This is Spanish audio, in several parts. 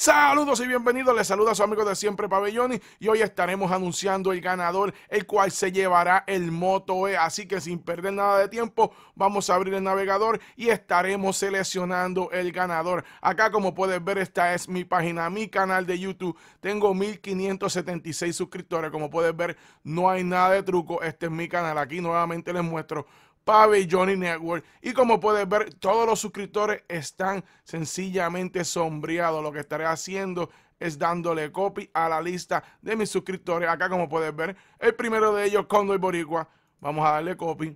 Saludos y bienvenidos, les saluda a su amigo de siempre Pabelloni y hoy estaremos anunciando el ganador, el cual se llevará el Moto E, así que sin perder nada de tiempo vamos a abrir el navegador y estaremos seleccionando el ganador. Acá como puedes ver esta es mi página, mi canal de YouTube, tengo 1576 suscriptores, como puedes ver no hay nada de truco, este es mi canal, aquí nuevamente les muestro y Johnny Network. Y como puedes ver, todos los suscriptores están sencillamente sombreados. Lo que estaré haciendo es dándole copy a la lista de mis suscriptores. Acá, como puedes ver, el primero de ellos, y Boricua. Vamos a darle copy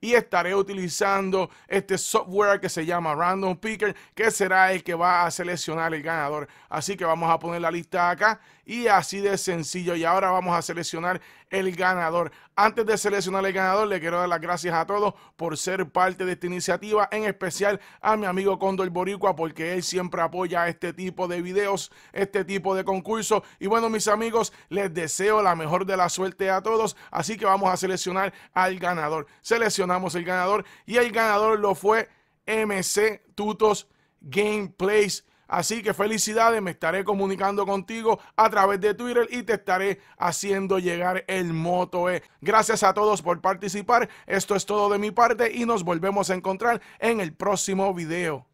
y estaré utilizando este software que se llama Random Picker, que será el que va a seleccionar el ganador. Así que vamos a poner la lista acá y así de sencillo. Y ahora vamos a seleccionar el ganador. Antes de seleccionar el ganador, le quiero dar las gracias a todos por ser parte de esta iniciativa, en especial a mi amigo Condor Boricua, porque él siempre apoya este tipo de videos, este tipo de concursos. Y bueno, mis amigos, les deseo la mejor de la suerte a todos. Así que vamos a seleccionar al ganador el ganador y el ganador lo fue MC Tutos Gameplays. Así que felicidades, me estaré comunicando contigo a través de Twitter y te estaré haciendo llegar el Moto E. Gracias a todos por participar, esto es todo de mi parte y nos volvemos a encontrar en el próximo video.